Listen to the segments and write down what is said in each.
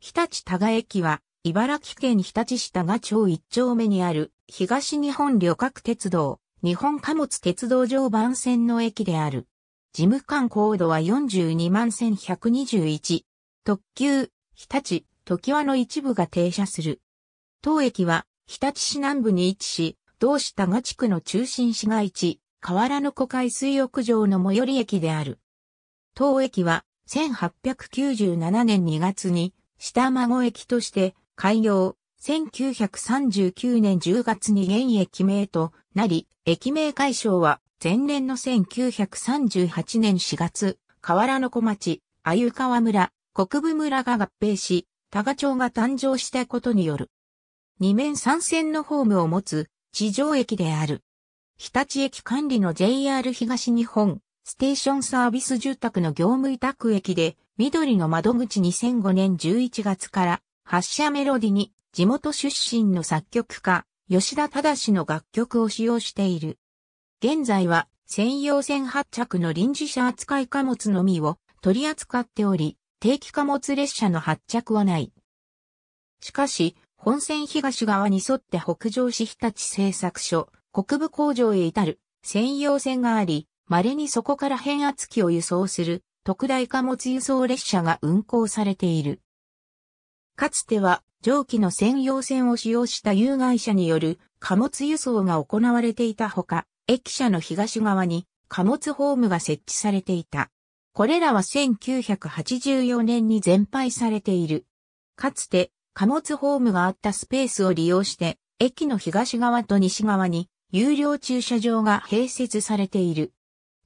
日立多賀駅は、茨城県日立市多賀町一丁目にある、東日本旅客鉄道、日本貨物鉄道常磐線の駅である。事務官高度は42万1121。特急、日立、時和の一部が停車する。当駅は、日立市南部に位置し、同市多賀地区の中心市街地、河原の湖海水浴場の最寄り駅である。当駅は、1897年2月に、下孫駅として開業、1939年10月に現駅名となり、駅名解消は前年の1938年4月、河原の小町、鮎川村、国部村が合併し、多賀町が誕生したことによる。二面三線のホームを持つ地上駅である。日立駅管理の JR 東日本ステーションサービス住宅の業務委託駅で、緑の窓口2005年11月から、発車メロディに、地元出身の作曲家、吉田正の楽曲を使用している。現在は、専用線発着の臨時車扱い貨物のみを取り扱っており、定期貨物列車の発着はない。しかし、本線東側に沿って北上し日立製作所、国部工場へ至る専用線があり、稀にそこから変圧器を輸送する特大貨物輸送列車が運行されている。かつては蒸気の専用線を使用した有害者による貨物輸送が行われていたほか、駅舎の東側に貨物ホームが設置されていた。これらは1984年に全廃されている。かつて貨物ホームがあったスペースを利用して、駅の東側と西側に有料駐車場が併設されている。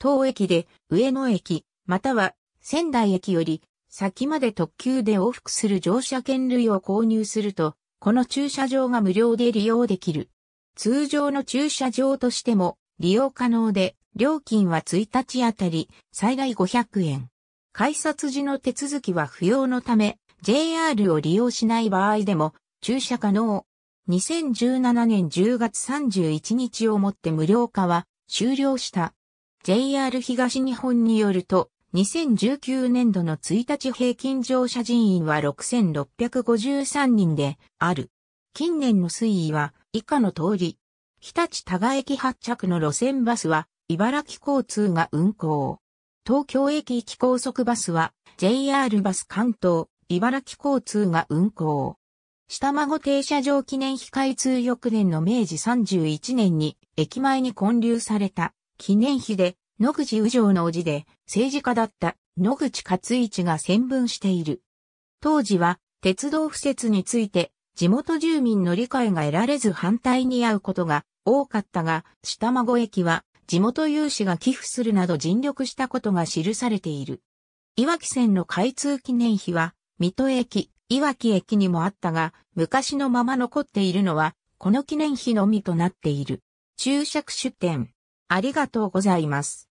当駅で上野駅、または仙台駅より先まで特急で往復する乗車券類を購入すると、この駐車場が無料で利用できる。通常の駐車場としても利用可能で、料金は1日あたり最大500円。改札時の手続きは不要のため、JR を利用しない場合でも駐車可能。2017年10月31日をもって無料化は終了した。JR 東日本によると、2019年度の1日平均乗車人員は6653人である。近年の推移は以下の通り、日立多賀駅発着の路線バスは茨城交通が運行。東京駅行き高速バスは JR バス関東、茨城交通が運行。下孫停車場記念碑開通翌年の明治31年に駅前に建立された記念碑で、野口宇城の叔父で、政治家だった野口勝一が宣文している。当時は、鉄道敷設について、地元住民の理解が得られず反対に遭うことが多かったが、下孫駅は地元有志が寄付するなど尽力したことが記されている。いわき線の開通記念碑は、水戸駅、いわき駅にもあったが、昔のまま残っているのは、この記念碑のみとなっている。注釈出典。ありがとうございます。